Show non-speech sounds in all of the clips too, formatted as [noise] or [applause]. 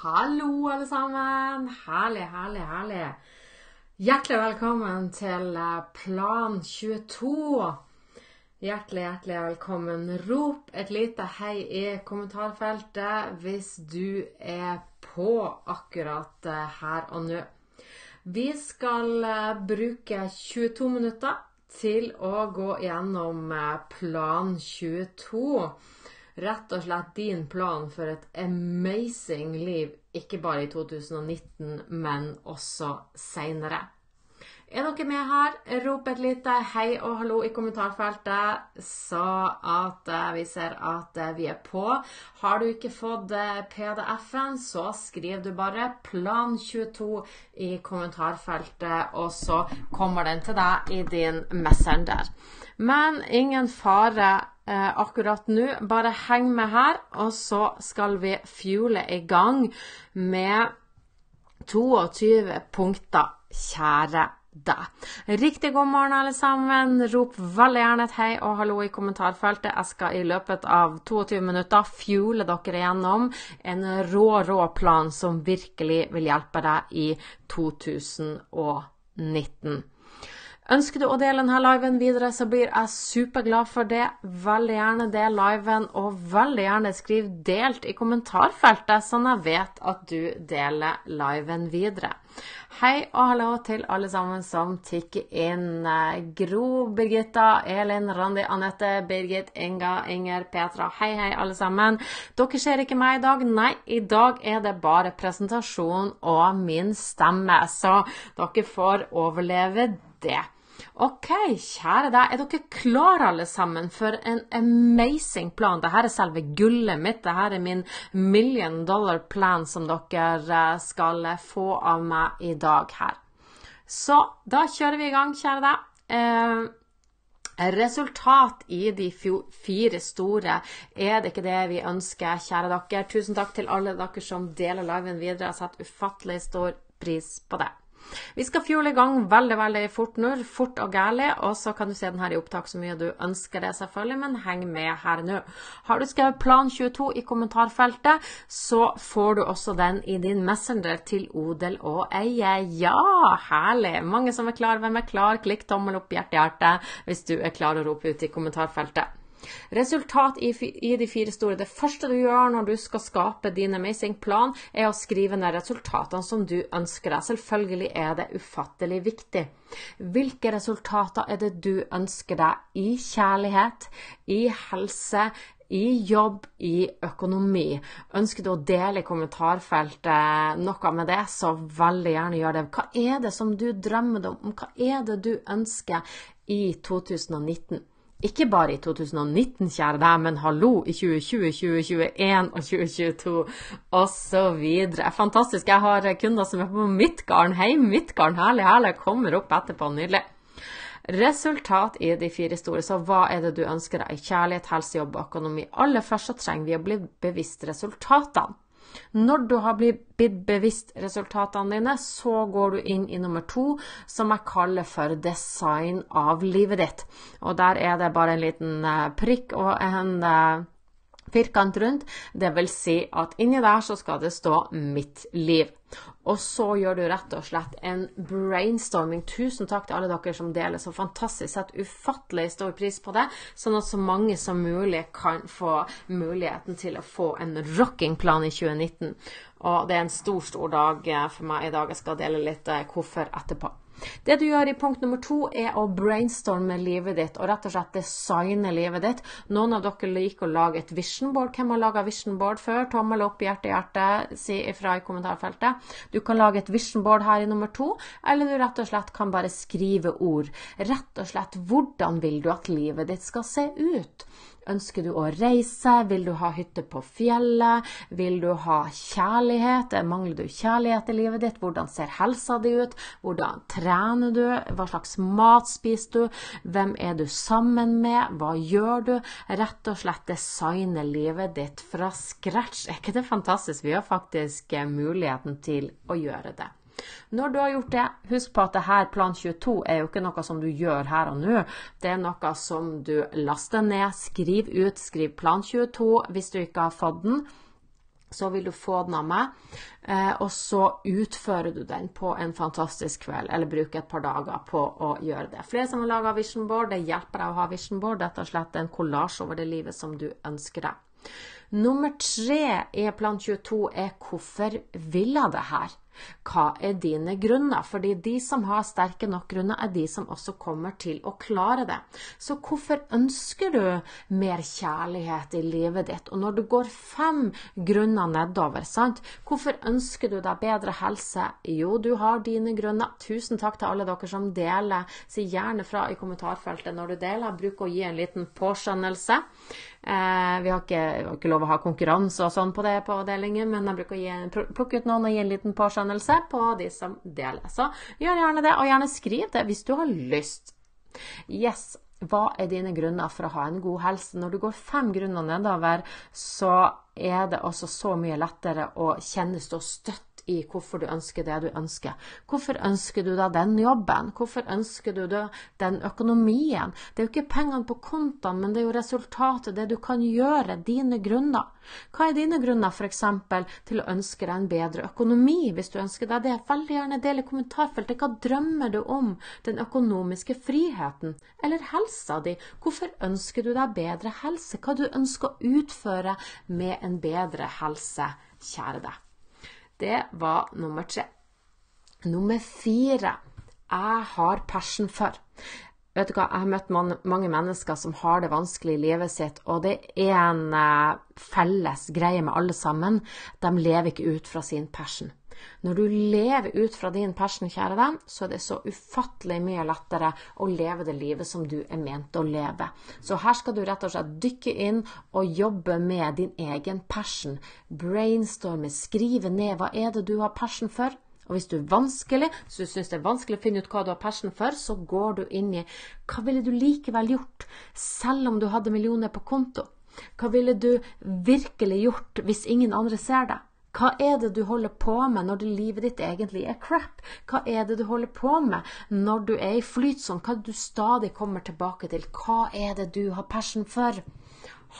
Hallo, alle sammen. Herlig, herlig, herlig. Hjertelig velkommen til eh, Plan 22. Hjertelig, hjertelig velkommen. Rop et lite hei i kommentarfeltet hvis du er på akkurat eh, her og nå. Vi skal eh, bruke 22 minutter til å gå gjennom Plan 22 rett og slett din plan for et amazing liv, ikke bare i 2019, men også seinere. Er dere med her? Rop et lite hei og hallo i kommentarfeltet, så at eh, vi ser at eh, vi er på. Har du ikke fått eh, PDF-en, så skriv du bare 'Plan 22' i kommentarfeltet, og så kommer den til deg i din Messenger. Men ingen fare akkurat nå. Bare heng med her, og så skal vi fuele i gang med 22 punkter, kjære det. Riktig god morgen, alle sammen. Rop veldig gjerne et hei og hallo i kommentarfeltet. Jeg skal i løpet av 22 minutter fuele dere gjennom en rå, rå plan som virkelig vil hjelpe deg i 2019. Ønsker du å dele denne liven videre, så blir jeg superglad for det. Veldig gjerne del liven, og veldig gjerne skriv 'delt' i kommentarfeltet, sånn jeg vet at du deler liven videre. Hei og hallo til alle sammen som tikker inn. Gro, Birgitta, Elin, Randi, Anette, Birgit, Inga, Inger, Petra. Hei, hei, alle sammen. Dere ser ikke meg i dag. Nei, i dag er det bare presentasjon og min stemme, så dere får overleve det. Ok, kjære deg, er dere klare alle sammen for en amazing plan? Dette er selve gullet mitt. Dette er min million dollar plan som dere eh, skal eh, få av meg i dag her. Så da kjører vi i gang, kjære deg. Eh, resultat i de fire store. Er det ikke det vi ønsker, kjære dere? Tusen takk til alle dere som deler liven videre. Jeg setter ufattelig stor pris på det. Vi skal fjole i gang veldig veldig fort nå, fort og gærlig, og så kan du se den her i opptak så mye du ønsker det, selvfølgelig, men heng med her nå. Har du skrevet Plan 22 i kommentarfeltet, så får du også den i din Messenger til odel og eie. Ja, herlig! Mange som er klar. Hvem er klar? Klikk tommel opp, hjerte, hjerte, hvis du er klar å rope ut i kommentarfeltet. Resultat i, i, de fire store. Det første du gjør når du skal skape din amazing plan, er å skrive ned resultatene som du ønsker deg. Selvfølgelig er det ufattelig viktig. Hvilke resultater er det du ønsker deg i kjærlighet, i helse, i jobb, i økonomi. Ønsker du å dele i kommentarfeltet noe med det, så veldig gjerne gjør det. Hva er det som du drømmer om? Hva er det du ønsker i 2019? Ikke bare i 2019, kjære deg, men hallo, i 2020, 2021 og 2022 osv. Fantastisk. Jeg har kunder som er på mitt garn. Hei, mitt garn. Herlig, herlig. Kommer opp etterpå. Nydelig. Resultat i de fire store. Så hva er det du ønsker deg? Kjærlighet, helse, jobb og økonomi. Aller først så trenger vi å bli bevisst resultatene. Når du har blitt bevisst resultatene dine, så går du inn i nummer to, som jeg kaller for design av livet ditt. Og der er det bare en liten eh, prikk og en eh, firkant rundt. Det vil si at inni der så skal det stå 'Mitt liv'. Og så gjør du rett og slett en brainstorming. Tusen takk til alle dere som deler så fantastisk sett ufattelig stor pris på det, sånn at så mange som mulig kan få muligheten til å få en rocking plan i 2019. Og det er en stor, stor dag eh, for meg i dag. Jeg skal dele litt eh, hvorfor etterpå. Det du gjør i punkt nummer to, er å brainstorme livet ditt, og rett og slett designe livet ditt. Noen av dere liker å lage et vision board. Hvem har laga vision board før? Tommel opp, hjerte, hjerte, si ifra i kommentarfeltet. Du kan lage et vision board her i nummer to, eller du rett og slett kan bare skrive ord. Rett og slett hvordan vil du at livet ditt skal se ut? Ønsker du å reise? Vil du ha hytte på fjellet? Vil du ha kjærlighet? Mangler du kjærlighet i livet ditt? Hvordan ser helsa di ut? Hvordan trener du? Hva slags mat spiser du? Hvem er du sammen med? Hva gjør du? Rett og slett designe livet ditt fra scratch. Er ikke det fantastisk? Vi har faktisk eh, muligheten til å gjøre det. Når du har gjort det, husk på at dette Plan 22 er jo ikke noe som du gjør her og nå. Det er noe som du laster ned, skriv ut, skriv Plan 22 hvis du ikke har fått den. Så vil du få den av meg, eh, og så utfører du den på en fantastisk kveld, eller bruker et par dager på å gjøre det. Flere som har laga vision board, det hjelper deg å ha vision board, Dette er slett en kollasj over det livet som du ønsker deg. Nummer tre i plan 22 er hvorfor vil jeg det her? Hva er dine grunner? Fordi de som har sterke nok grunner, er de som også kommer til å klare det. Så hvorfor ønsker du mer kjærlighet i livet ditt? Og når du går fem grunner nedover, sant? hvorfor ønsker du deg bedre helse? Jo, du har dine grunner. Tusen takk til alle dere som deler. Si gjerne fra i kommentarfeltet når du deler. Bruk å gi en liten påskjønnelse. Eh, vi har, ikke, vi har ikke, lov å ha konkurranse og sånn på det på avdelingen, men jeg bruker å gi, plukke ut noen og gi en liten påskjønnelse på de som deler. Så gjør gjerne det, og gjerne skriv det hvis du har lyst. Yes, hva er dine grunner for å ha en god helse? Når du går fem grunner nedover, så er det også så mye lettere å kjenne stå støtt i hvorfor du ønsker det du ønsker. Hvorfor ønsker du da den jobben? Hvorfor ønsker du da den økonomien? Det er jo ikke pengene på kontoen, men det er jo resultatet, det du kan gjøre, dine grunner. Hva er dine grunner f.eks. til å ønske deg en bedre økonomi, hvis du ønsker deg det? Veldig gjerne del i kommentarfeltet. Hva drømmer du om? Den økonomiske friheten? Eller helsa di? Hvorfor ønsker du deg bedre helse? Hva du ønsker å utføre med en bedre helse? Kjære deg. Det var nummer tre. Nummer fire jeg har passion for. Vet du hva, Jeg har møtt mange mennesker som har det vanskelig i livet sitt, og det er en eh, felles greie med alle sammen. De lever ikke ut fra sin passion. Når du lever ut fra din passion, kjære deg, så er det så ufattelig mye lettere å leve det livet som du er ment å leve. Så her skal du rett og slett dykke inn og jobbe med din egen passion. Brainstorme, skrive ned hva er det du har passion for. Og hvis du er vanskelig, så syns det er vanskelig å finne ut hva du har passion for, så går du inn i hva ville du likevel gjort, selv om du hadde millioner på konto? Hva ville du virkelig gjort hvis ingen andre ser deg? Hva er det du holder på med når livet ditt egentlig er crap? Hva er det du holder på med når du er i flytsonen? Hva er det du stadig kommer tilbake til? Hva er det du har passion for?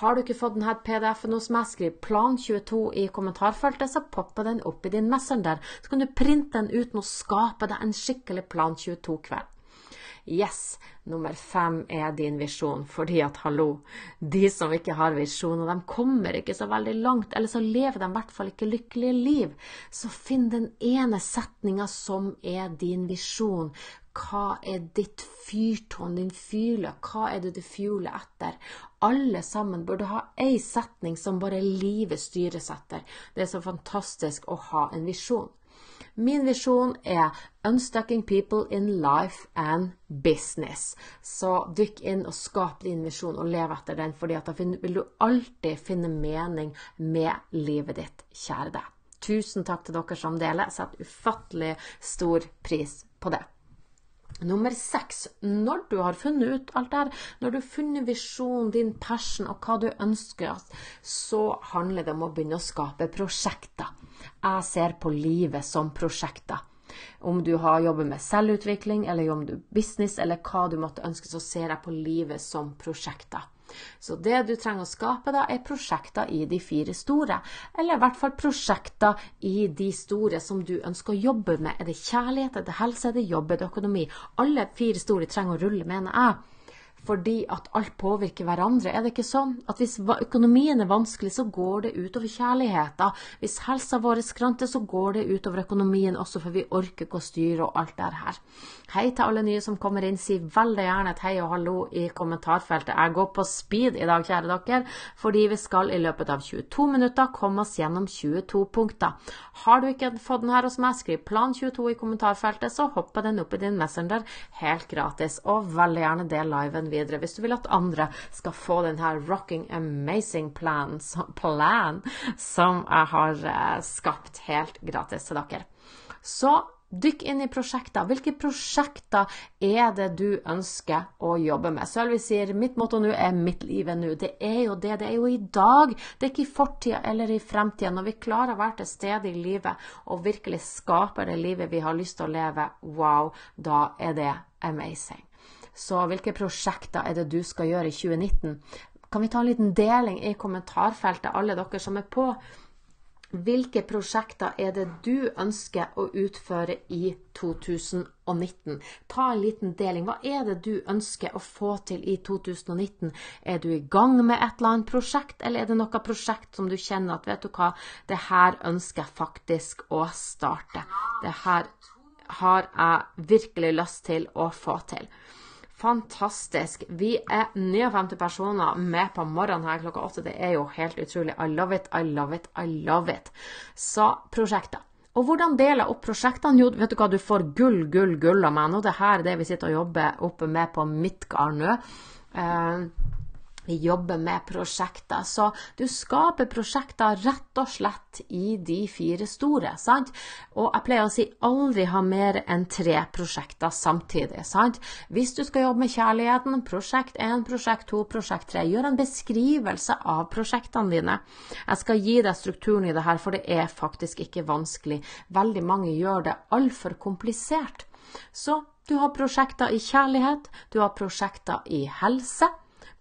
Har du ikke fått denne PDF-en hos meg, skriv 'Plan 22' i kommentarfeltet, så popper den opp i din messenger der. Så kan du printe den ut og skape deg en skikkelig Plan 22-kveld. Yes, nummer fem er din visjon, fordi at hallo, de som ikke har visjon, og de kommer ikke så veldig langt, eller så lever de i hvert fall ikke lykkelige liv. Så finn den ene setninga som er din visjon. Hva er ditt fyrtårn, din fyle? Hva er det du fjuler etter? Alle sammen burde ha ei setning som bare livet styres etter. Det er så fantastisk å ha en visjon. Min visjon er 'Unstucking people in life and business'. Så dykk inn og skap din visjon og lev etter den, for da vil du alltid finne mening med livet ditt, kjære deg. Tusen takk til dere som deler. Jeg Setter ufattelig stor pris på det. Nummer seks, når du har funnet ut alt det her, når du har funnet visjonen din, passion og hva du ønsker, så handler det om å begynne å skape prosjekter. Jeg ser på livet som prosjekter. Om du har jobber med selvutvikling, eller om du business, eller hva du måtte ønske, så ser jeg på livet som prosjekter. Så det du trenger å skape, da, er prosjekter i de fire store. Eller i hvert fall prosjekter i de store som du ønsker å jobbe med. Er det kjærlighet, er det helse, er det jobb, er det økonomi? Alle fire store trenger å rulle, mener jeg fordi at alt påvirker hverandre. Er det ikke sånn at hvis økonomien er vanskelig, så går det utover kjærligheten? Hvis helsa vår skranter, så går det utover økonomien også, for vi orker ikke å styre og alt det her. Hei til alle nye som kommer inn. Si veldig gjerne et hei og hallo i kommentarfeltet. Jeg går på speed i dag, kjære dere, fordi vi skal i løpet av 22 minutter komme oss gjennom 22 punkter. Har du ikke fått den her hos meg, skriv plan 22 i kommentarfeltet, så hopper den opp i din Messenger helt gratis. Og veldig gjerne del liven videre. Hvis du vil at andre skal få den her rocking amazing plan, plan som jeg har eh, skapt helt gratis til dere. Så Dykk inn i prosjekter. Hvilke prosjekter er det du ønsker å jobbe med? Sølvi sier mitt motto nå er mitt liv nå. Det er jo det. Det er jo i dag. Det er ikke i fortida eller i fremtida. Når vi klarer å være til stede i livet og virkelig skaper det livet vi har lyst til å leve, wow, da er det amazing. Så hvilke prosjekter er det du skal gjøre i 2019? Kan vi ta en liten deling i kommentarfeltet, alle dere som er på? Hvilke prosjekter er det du ønsker å utføre i 2019? Ta en liten deling. Hva er det du ønsker å få til i 2019? Er du i gang med et eller annet prosjekt, eller er det noe prosjekt som du kjenner at vet du hva, det her ønsker jeg faktisk å starte. Det her har jeg virkelig lyst til å få til. Fantastisk. Vi er 59 personer med på morgenen her klokka åtte. Det er jo helt utrolig. I love it, I love it, I love it. Så prosjekter. Og hvordan deler opp prosjektene? Jo, vet du hva, du får gull, gull, gull av meg nå. Det her er det vi sitter og jobber oppe med på mitt garn nå. Eh, vi jobber med prosjekter. Så du skaper prosjekter rett og slett i de fire store. sant? Og jeg pleier å si aldri ha mer enn tre prosjekter samtidig. sant? Hvis du skal jobbe med kjærligheten, prosjekt 1, prosjekt 2, prosjekt 3. Gjør en beskrivelse av prosjektene dine. Jeg skal gi deg strukturen i det her, for det er faktisk ikke vanskelig. Veldig mange gjør det altfor komplisert. Så du har prosjekter i kjærlighet, du har prosjekter i helse.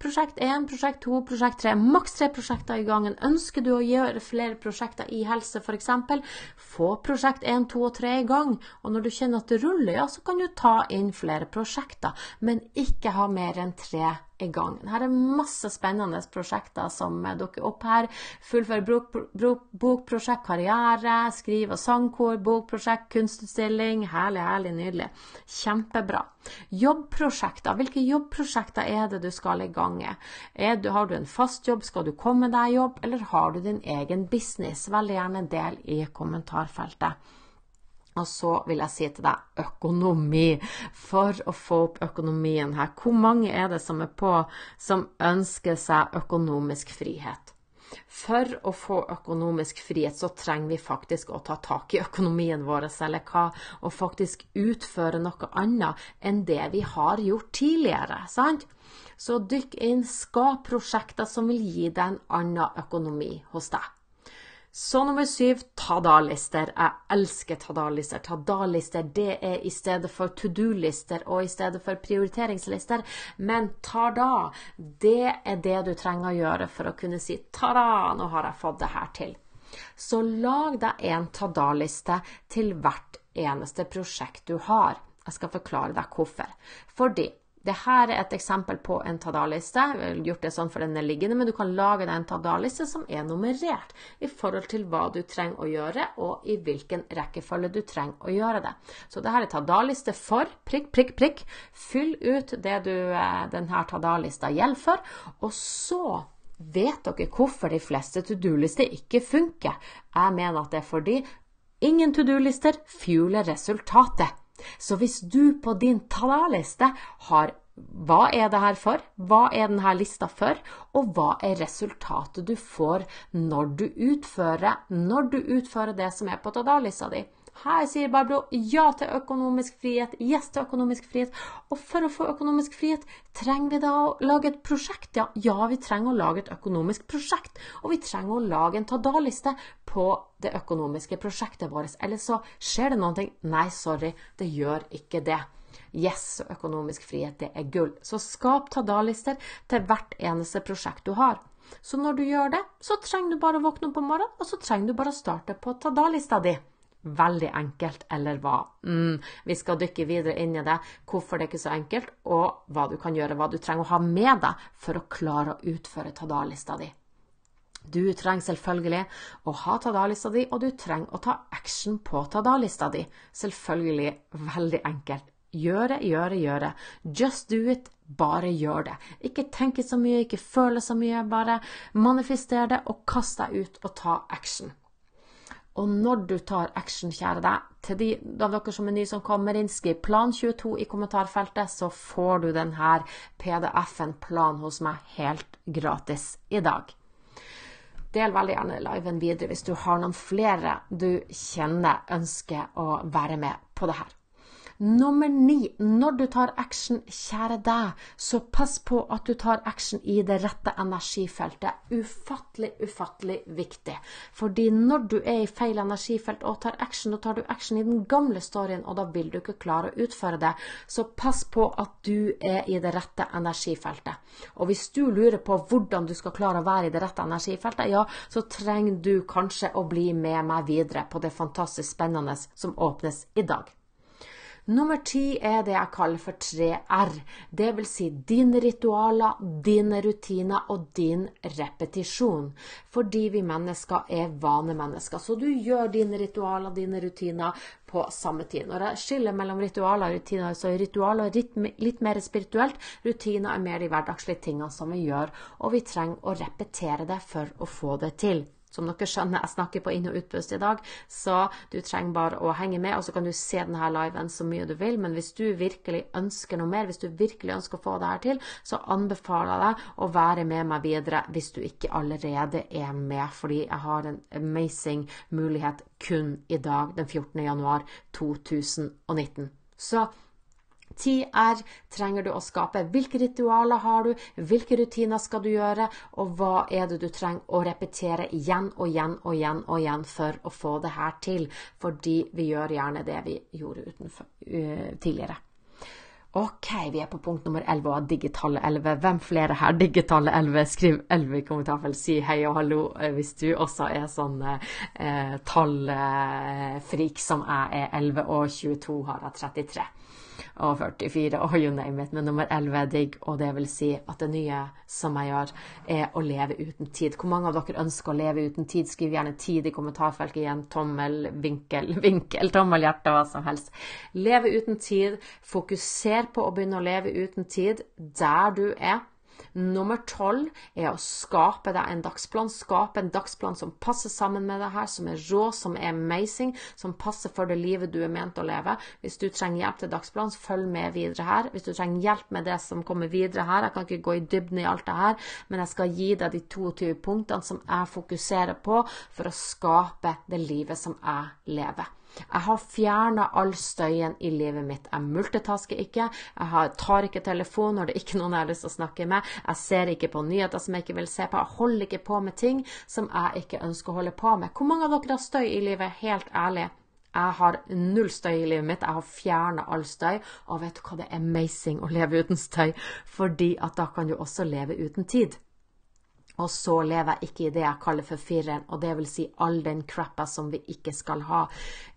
Prosjekt 1, prosjekt 2, prosjekt 3. Maks tre prosjekter i gangen. Ønsker du å gjøre flere prosjekter i helse f.eks., få prosjekt 1, 2 og 3 i gang. Og når du kjenner at det ruller, ja, så kan du ta inn flere prosjekter, men ikke ha mer enn tre i gang. Her er masse spennende prosjekter som eh, dukker opp her. Fullfør bokprosjekt, karriere, skriv- og sangkor, bokprosjekt, kunstutstilling. Herlig, herlig, nydelig. Kjempebra. Jobbprosjekter. Hvilke jobbprosjekter er det du skal i gang med? Har du en fast jobb, skal du komme deg i jobb, eller har du din egen business? Veldig gjerne del i kommentarfeltet. Og så vil jeg si til deg økonomi. For å få opp økonomien her. Hvor mange er det som er på, som ønsker seg økonomisk frihet? For å få økonomisk frihet, så trenger vi faktisk å ta tak i økonomien vår, eller hva, og faktisk utføre noe annet enn det vi har gjort tidligere. sant? Så dykk inn, skap prosjekter som vil gi deg en annen økonomi hos deg. Så nummer syv, ta da lister Jeg elsker ta da lister ta da lister det er i stedet for to do-lister og i stedet for prioriteringslister. Men ta-da, det er det du trenger å gjøre for å kunne si ta-da, nå har jeg fått det her til. Så lag deg en ta da liste til hvert eneste prosjekt du har. Jeg skal forklare deg hvorfor. Fordi dette er et eksempel på en ta da liste Jeg har gjort det sånn for denne liggende, men du kan lage deg en ta da liste som er nummerert i forhold til hva du trenger å gjøre, og i hvilken rekkefølge du trenger å gjøre det. Så dette er ta da liste for prikk, prikk, prikk. Fyll ut det du, eh, denne da lista gjelder for, og så Vet dere hvorfor de fleste to do-lister ikke funker? Jeg mener at det er fordi Ingen to do-lister fueler resultatet. Så hvis du på din tada-liste har hva er det her for? Hva er denne lista for? Og hva er resultatet du får når du utfører, når du utfører det som er på tada-lista di? Her sier Barbro ja til økonomisk frihet, yes til økonomisk frihet. Og for å få økonomisk frihet, trenger vi da å lage et prosjekt? Ja, ja vi trenger å lage et økonomisk prosjekt. Og vi trenger å lage en ta-da-liste på det økonomiske prosjektet vårt. Ellers så skjer det noe. Nei, sorry, det gjør ikke det. Yes, økonomisk frihet, det er gull. Så skap ta-da-lister til hvert eneste prosjekt du har. Så når du gjør det, så trenger du bare å våkne opp om morgenen, og så trenger du bare å starte på ta-da-lista di veldig enkelt, eller hva? Mm, vi skal dykke videre inn i det, hvorfor det er ikke er så enkelt, og hva du kan gjøre, hva du trenger å ha med deg for å klare å utføre Tada-lista di. Du trenger selvfølgelig å ha Tada-lista di, og du trenger å ta action på Tada-lista di. Selvfølgelig veldig enkelt. Gjøre, gjøre, gjøre. Just do it. Bare gjør det. Ikke tenke så mye, ikke føle så mye. Bare manifester det, og kast deg ut og ta action. Og når du tar action, kjære deg, til de av dere som er nye som kommer inn, skriv plan 22 i kommentarfeltet, så får du denne PDF-en plan hos meg helt gratis i dag. Del veldig gjerne liven videre hvis du har noen flere du kjenner ønsker å være med på det her. Nummer ni når du tar action, kjære deg, så pass på at du tar action i det rette energifeltet. Ufattelig, ufattelig viktig. Fordi når du er i feil energifelt og tar action, da tar du action i den gamle storyen, og da vil du ikke klare å utføre det. Så pass på at du er i det rette energifeltet. Og hvis du lurer på hvordan du skal klare å være i det rette energifeltet, ja, så trenger du kanskje å bli med meg videre på det fantastisk spennende som åpnes i dag. Nummer ti er det jeg kaller for 3R. Det vil si dine ritualer, dine rutiner og din repetisjon. Fordi vi mennesker er vanemennesker. Så du gjør dine ritualer, dine rutiner på samme tid. Når jeg skiller mellom ritualer og rutiner, så er ritualer litt mer spirituelt. Rutiner er mer de hverdagslige tingene som vi gjør, og vi trenger å repetere det for å få det til. Som dere skjønner, jeg snakker på inn- og utpust i dag, så du trenger bare å henge med. Og så kan du se denne liven så mye du vil, men hvis du virkelig ønsker noe mer, hvis du virkelig ønsker å få det her til, så anbefaler jeg deg å være med meg videre hvis du ikke allerede er med, fordi jeg har en amazing mulighet kun i dag, den 14. januar 2019. Så tid er, trenger du å skape, hvilke ritualer har du, hvilke rutiner skal du gjøre, og hva er det du trenger å repetere igjen og igjen og igjen og igjen for å få det her til, fordi vi gjør gjerne det vi gjorde utenfor, uh, tidligere. Ok, vi er på punkt nummer 11 og av Digitale 11. Hvem flere her? Digitale 11. Skriv 11 i kommentarfelt. Si hei og hallo eh, hvis du også er sånn eh, tallfrik som jeg er. 11 og 22 har jeg 33 og 44 og you name it. Men nummer 11 er digg, og det vil si at det nye som jeg gjør, er å leve uten tid. Hvor mange av dere ønsker å leve uten tid? Skriv gjerne tid i kommentarfeltet igjen. Tommel, vinkel, [laughs] vinkel, tommel, hjerte, hva som helst. Leve uten tid. Fokuser på å begynne å leve uten tid der du er. Nummer tolv er å skape deg en dagsplan. Skape en dagsplan som passer sammen med det her, som er rå, som er amazing, som passer for det livet du er ment å leve. Hvis du trenger hjelp til dagsplan, følg med videre her. Hvis du trenger hjelp med det som kommer videre her, jeg kan ikke gå i dybden i alt det her, men jeg skal gi deg de 22 punktene som jeg fokuserer på for å skape det livet som jeg lever. Jeg har fjerna all støyen i livet mitt. Jeg multitasker ikke. Jeg tar ikke telefon når det ikke er noen jeg har lyst til å snakke med. Jeg ser ikke på nyheter som jeg ikke vil se på. Jeg holder ikke på med ting som jeg ikke ønsker å holde på med. Hvor mange av dere har støy i livet? Helt ærlig. Jeg har null støy i livet mitt. Jeg har fjerna all støy. Og vet du hva, det er amazing å leve uten støy, fordi at da kan du også leve uten tid og så lever jeg ikke i det jeg kaller for fireren, og det vil si all den crappa som vi ikke skal ha.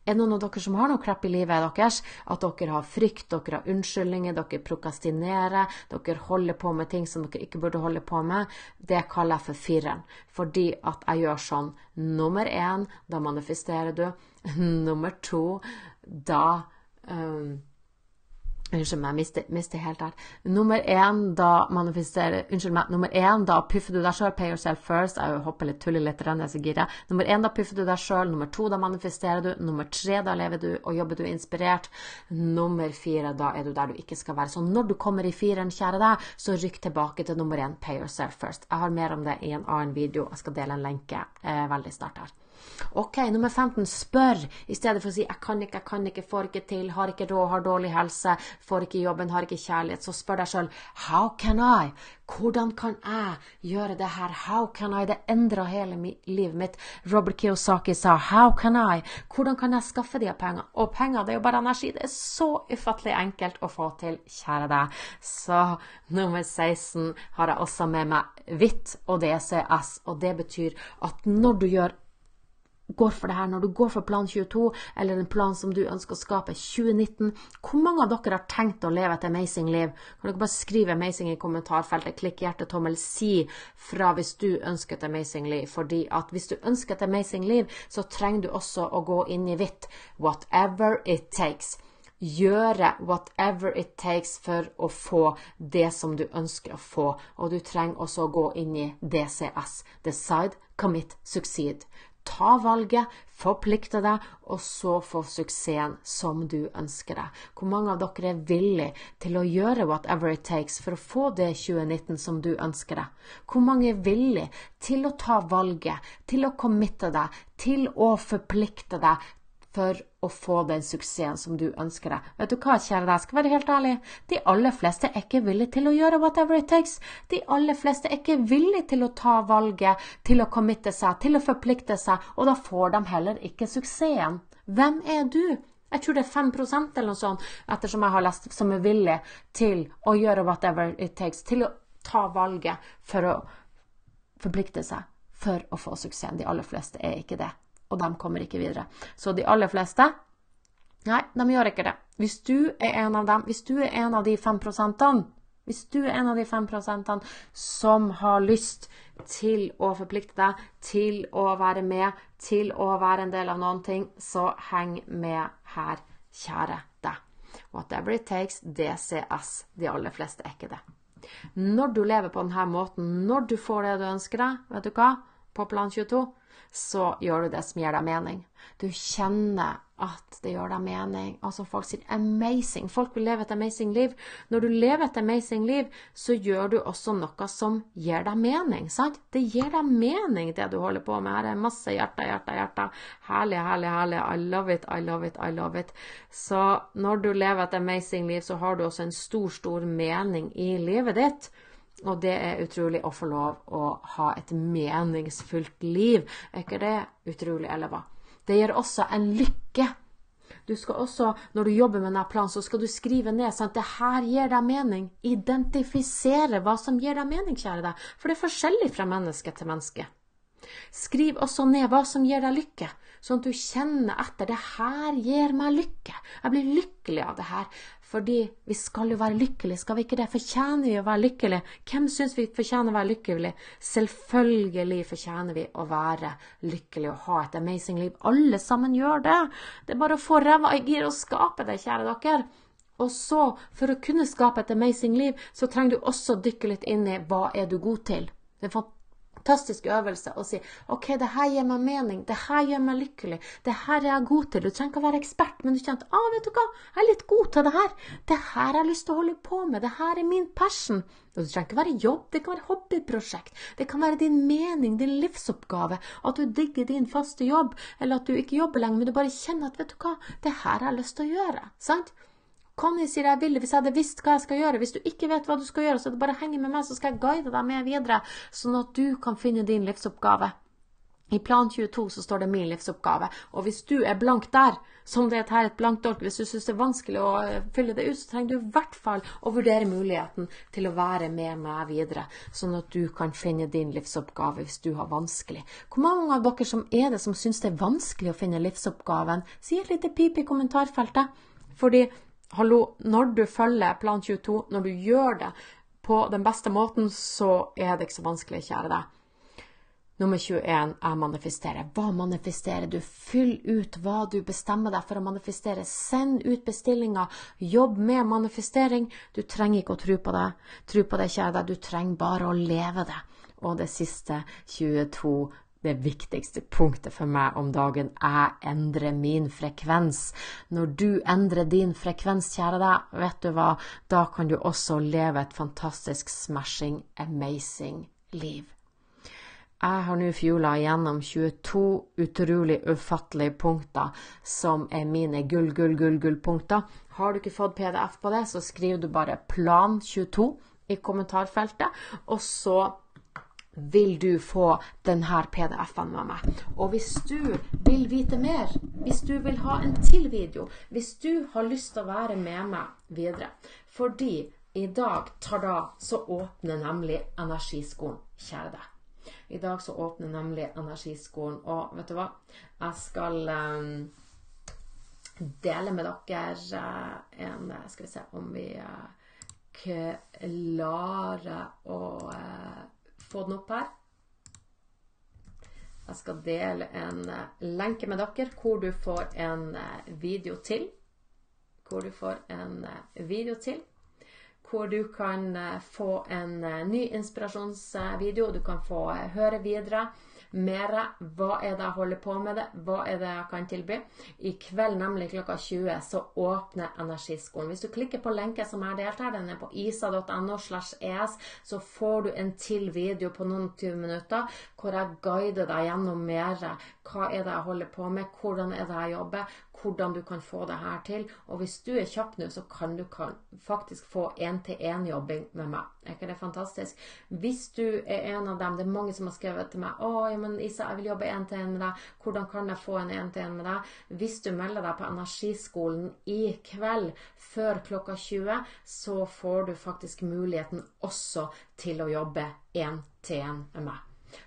Er det noen av dere som har noe crap i livet deres? At dere har frykt, dere har unnskyldninger, dere prokastinerer, dere holder på med ting som dere ikke burde holde på med? Det kaller jeg for fireren, fordi at jeg gjør sånn. Nummer én, da manifesterer du. [laughs] Nummer to, da um Unnskyld meg, jeg mister helt her. Nummer én, da manifestere Unnskyld meg. Nummer én, da puffer du deg sjøl. Pay yourself first. Jeg hopper litt, tuller litt, renner så gira. Nummer én, da puffer du deg sjøl. Nummer to, da manifesterer du. Nummer tre, da lever du og jobber du inspirert. Nummer fire, da er du der du ikke skal være. Så når du kommer i fireren, kjære deg, så rykk tilbake til nummer én, pay yourself first. Jeg har mer om det i en annen video. Jeg skal dele en lenke eh, veldig snart her. OK, nummer 15, spør, i stedet for å si 'jeg kan ikke, jeg kan ikke, får ikke til, har ikke råd, har dårlig helse, får ikke jobben, har ikke kjærlighet', så spør deg sjøl 'how can I'? Hvordan kan jeg gjøre det her? How can I? Det endra hele livet mitt. Robert Kiyosaki sa 'how can I'? Hvordan kan jeg skaffe de penger? Og penger, det er jo bare energi. Det er så ufattelig enkelt å få til, kjære deg. Så nummer 16 har jeg også med meg hvitt, og det er CS, og det betyr at når du gjør går for det her, når du går for plan 22, eller en plan som du ønsker å skape 2019 Hvor mange av dere har tenkt å leve et amazing liv? Kan dere bare skrive 'amazing' i kommentarfeltet? Klikk hjertetommel, si fra hvis du ønsker et amazing liv. Fordi at hvis du ønsker et amazing liv, så trenger du også å gå inn i hvitt. Whatever it takes gjøre whatever it takes for å få det som du ønsker å få. Og du trenger også å gå inn i DCS. Decide, commit, succeed. Ta valget, forplikte deg, og så få suksessen som du ønsker deg. Hvor mange av dere er villig til å gjøre whatever it takes for å få det 2019 som du ønsker deg? Hvor mange er villig til å ta valget, til å committe deg, til å forplikte deg for å få den suksessen som du ønsker deg. Vet du hva, kjære deg, skal være helt ærlig, de aller fleste er ikke villige til å gjøre whatever it takes. De aller fleste er ikke villige til å ta valget, til å committe seg, til å forplikte seg, og da får de heller ikke suksessen. Hvem er du? Jeg tror det er 5 eller noe sånt, ettersom jeg har lest, som er villig til å gjøre whatever it takes, til å ta valget for å forplikte seg for å få suksessen. De aller fleste er ikke det og de kommer ikke videre. Så de aller fleste Nei, de gjør ikke det. Hvis du er en av dem, hvis du er en av de fem prosentene hvis du er en av de fem prosentene som har lyst til å forplikte deg, til å være med, til å være en del av noen ting, så heng med her, kjære deg. Whatever it takes, DCS. De aller fleste er ikke det. Når du lever på denne måten, når du får det du ønsker deg, vet du hva, på plan 22, så gjør du det som gir deg mening. Du kjenner at det gjør deg mening. Altså Folk sier 'amazing'. Folk vil leve et amazing liv. Når du lever et amazing liv, så gjør du også noe som gir deg mening. sant? Det gir deg mening, det du holder på med. Her er masse hjerte, hjerte, hjerte. Herlig, herlig, herlig. I love it, I love it, I love it. Så når du lever et amazing liv, så har du også en stor, stor mening i livet ditt. Og det er utrolig å få lov å ha et meningsfullt liv. Er ikke det utrolig, eller hva? Det gir også en lykke. Du skal også, Når du jobber med denne planen, så skal du skrive ned sant? det her gir deg mening. Identifisere hva som gir deg mening, kjære deg. For det er forskjellig fra menneske til menneske. Skriv også ned hva som gir deg lykke. Sånn at du kjenner etter 'Det her gir meg lykke. Jeg blir lykkelig av det her.' Fordi vi skal jo være lykkelige, skal vi ikke det? Fortjener vi å være lykkelige? Hvem syns vi fortjener å være lykkelige? Selvfølgelig fortjener vi å være lykkelige og ha et amazing liv. Alle sammen gjør det. Det er bare å få ræva i gir og skape det, kjære dere. Og så, for å kunne skape et amazing liv, så trenger du også dykke litt inn i hva er du god til. Det er en fantastisk øvelse å si OK, det her gir meg mening, det her gjør meg lykkelig, det her er jeg god til. Du trenger ikke å være ekspert, men du kjenner at ah, vet du hva, jeg er litt god til det her. Det her har jeg lyst til å holde på med. Det her er min passion. Og det trenger ikke være jobb, det kan være hobbyprosjekt, det kan være din mening, din livsoppgave. At du digger din faste jobb, eller at du ikke jobber lenger, men du bare kjenner at vet du hva, det her har jeg lyst til å gjøre. sant? Connie sier jeg ville hvis jeg hadde visst hva jeg skal gjøre. Hvis du ikke vet hva du skal gjøre, så er det bare å henge med meg, så skal jeg guide deg med videre, sånn at du kan finne din livsoppgave. I plan 22 så står det 'min livsoppgave'. Og hvis du er blank der, som det er et blankt ork, hvis du syns det er vanskelig å eh, fylle det ut, så trenger du i hvert fall å vurdere muligheten til å være med meg videre, sånn at du kan finne din livsoppgave hvis du har vanskelig. Hvor mange av dere som er det som syns det er vanskelig å finne livsoppgaven? Si et lite pip i kommentarfeltet. Fordi Hallo, når du følger Plan 22, når du gjør det på den beste måten, så er det ikke så vanskelig, kjære deg. Nummer 21 er manifestere. Hva manifesterer du? Fyll ut hva du bestemmer deg for å manifestere. Send ut bestillinger. Jobb med manifestering. Du trenger ikke å tro på det. Tro på det, kjære deg. Du trenger bare å leve det. Og det siste, 22, det viktigste punktet for meg om dagen. er å endre min frekvens. Når du endrer din frekvens, kjære deg, vet du hva, da kan du også leve et fantastisk smashing, amazing liv. Jeg har nå fjula gjennom 22 utrolig ufattelige punkter som er mine gull, gull, gull, gull-punkter. Har du ikke fått PDF på det, så skriver du bare 'plan 22' i kommentarfeltet, og så vil du få denne PDF-en med meg. Og hvis du vil vite mer, hvis du vil ha en til video, hvis du har lyst til å være med meg videre Fordi i dag, tar tada, så åpner nemlig Energiskolen, kjære deg. I dag så åpner nemlig Energiskolen, og vet du hva? Jeg skal um, dele med dere eh, en Skal vi se om vi eh, klarer å eh, få den opp her. Jeg skal dele en eh, lenke med dere hvor du får en eh, video til. Hvor du får en eh, video til. Hvor du kan få en ny inspirasjonsvideo, du kan få høre videre mer. Hva er det jeg holder på med? det? Hva er det jeg kan tilby? I kveld, nemlig klokka 20, så åpner Energiskolen. Hvis du klikker på lenken som er delt her, den er på isa.no, .es, så får du en til video på noen 20 minutter hvor jeg guider deg gjennom mer. Hva er det jeg holder på med? Hvordan er det jeg jobber? hvordan du kan få det her til. Og hvis du er kjapp nå, så kan du kan faktisk få én-til-én-jobbing med meg. Er ikke det fantastisk? Hvis du er en av dem Det er mange som har skrevet til meg 'Å, ja, men Isa, jeg vil jobbe én-til-én med deg. Hvordan kan jeg få en én-til-én med deg?' Hvis du melder deg på Energiskolen i kveld før klokka 20, så får du faktisk muligheten også til å jobbe én-til-én med meg.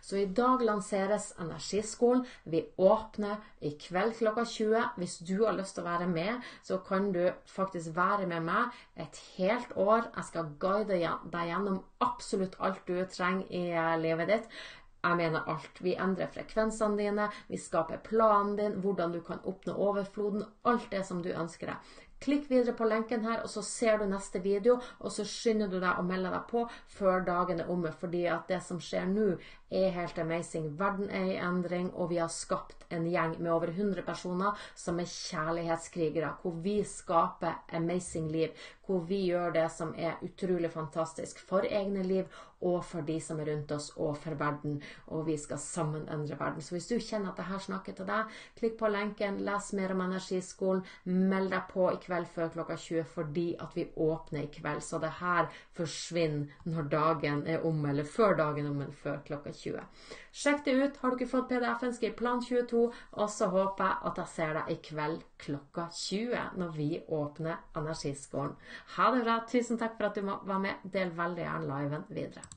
Så i dag lanseres Energiskolen. Vi åpner i kveld klokka 20. Hvis du har lyst til å være med, så kan du faktisk være med meg et helt år. Jeg skal guide deg gjennom absolutt alt du trenger i eh, livet ditt. Jeg mener alt. Vi endrer frekvensene dine, vi skaper planen din, hvordan du kan oppnå overfloden, alt det som du ønsker deg. Klikk videre på lenken her, og så ser du neste video, og så skynder du deg å melde deg på før dagen er omme. Fordi at det som skjer nå, er helt amazing. Verden er i endring, og vi har skapt en gjeng med over 100 personer som er kjærlighetskrigere. Hvor vi skaper amazing liv. Hvor vi gjør det som er utrolig fantastisk for egne liv og for de som er rundt oss, og for verden. Og vi skal sammen endre verden. Så hvis du kjenner at det her snakker til deg, klikk på lenken, les mer om Energiskolen, meld deg på i kveld før klokka 20 fordi at vi åpner i kveld. Så det her forsvinner når dagen er om, eller før dagen er om, eller før klokka 20. Sjekk det ut. Har du ikke fått PDF-en, skriv plan 22, og så håper jeg at jeg ser deg i kveld klokka 20 når vi åpner Energiskolen. Ha det bra. Tusen takk for at du var med. Del veldig gjerne liven videre.